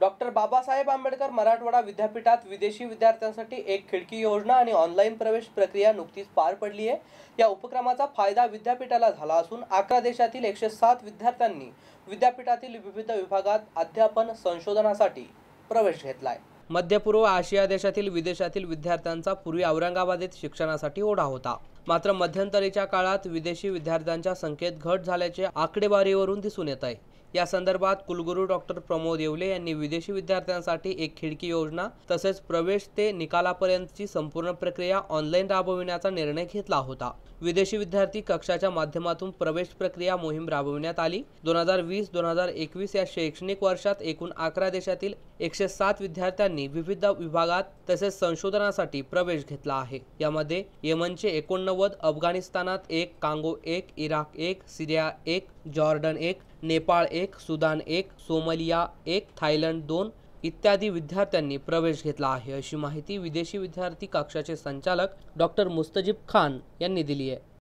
doctor Babasaheb Ambedkar Marathwada विद्यापीठात विदेशी विद्यार्थ्यांसाठी एक खिडकी योजना आणि ऑनलाईन प्रवेश प्रक्रिया नुकतीच पार पडली आहे या उपक्रमाचा फायदा विद्यापीठाला झाला असून अकरा देशातील एकशे सात विद्यार्थ्यांनी विद्यापीठातील विविध विभागात अध्यापन संशोधनासाठी प्रवेश घेतला मध्य पूर्व आशिया देशातील विदेशातील विद्यार्थ्यांचा पूर्वी औरंगाबादेत शिक्षणासाठी ओढा होता मात्र मध्यंतरीच्या काळात विदेशी विद्यार्थ्यांच्या संख्येत घट झाल्याचे आकडेवारीवरून दिसून येत आहे या संदर्भात कुलगुरू डॉक्टर प्रमोद येवले यांनी विदेशी विद्यार्थ्यांसाठी एक खिडकी योजना तसेच प्रवेश ते निकालापर्यंतची संपूर्ण प्रक्रिया ऑनलाईन राबविण्याचा निर्णय घेतला होता विदेशी विद्यार्थी कक्षाच्या माध्यमातून प्रवेश प्रक्रिया मोहीम राबविण्यात आली दोन हजार वीस दोन हजार एकवीस या शैक्षणिक वर्षात एकूण अकरा देशातील एकशे सात विद्यार्थ्यांनी विविध विभागात तसेच संशोधनासाठी प्रवेश घेतला आहे यामध्ये येमनचे एकोणनव्वद अफगाणिस्तानात एक कांगो एक इराक एक सिरिया एक जॉर्डन एक नेपाळ एक सुदान एक सोमलिया एक थायलंड दोन इत्यादी विद्यार्थ्यांनी प्रवेश घेतला आहे अशी माहिती विदेशी विद्यार्थी कक्षाचे संचालक डॉक्टर मुस्तजीब खान यांनी दिली आहे